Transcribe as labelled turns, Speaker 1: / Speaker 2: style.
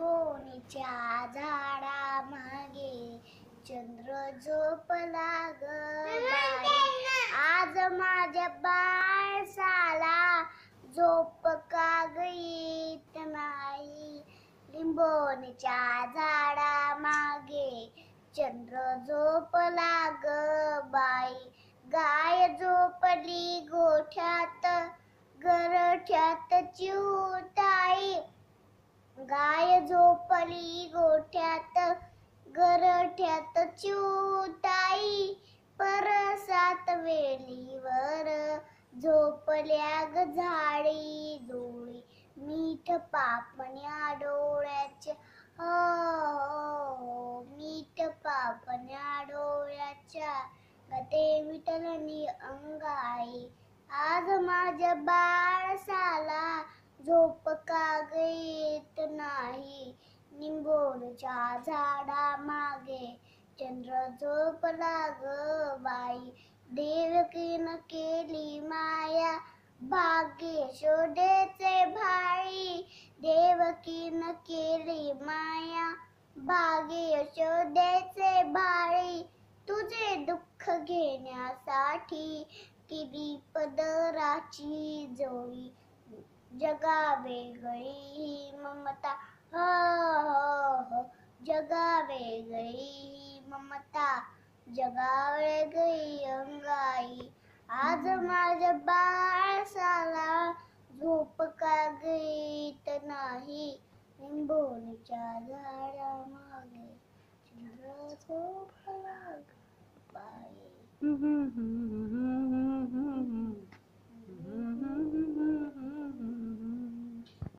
Speaker 1: बोनीच्या झाडा मागे चंद्र झोपला ग आज माझ्या बाळसाला झोप का गीत नाही लिंबोनीच्या झाडा मागे चंद्र झोपला ग बाई गाय झोपली गोठ्यात गरठ्यात चिवताई गाय झोपली गोठ्यात गरठ्यात चिवताई परसात वेलीवर झोपल्या ग झाडी डोळी मीठ पापण्या डोळ्याचे हो, हो मीठ पापण्या डोळ्याच्या गते विटलनी अंगाई आज माझ्या बाळसाला साला झोप का गई येत नाही निंबोरच्या झाडा मागे चंद्र झोपला ग बाई देवकीन केली माया भाग्य शोधेचे भाई देवकीन केली माया भाग्य शोधेचे भाई तुझे दुःख घेण्यासाठी किती पदराची जोई, जगा वेगळी ममता हो हो जगावे गई ममता जगावे गई अंगाई आज मज हम्म। बाला झोप का गई तर नाही झाडामागे झोप लाग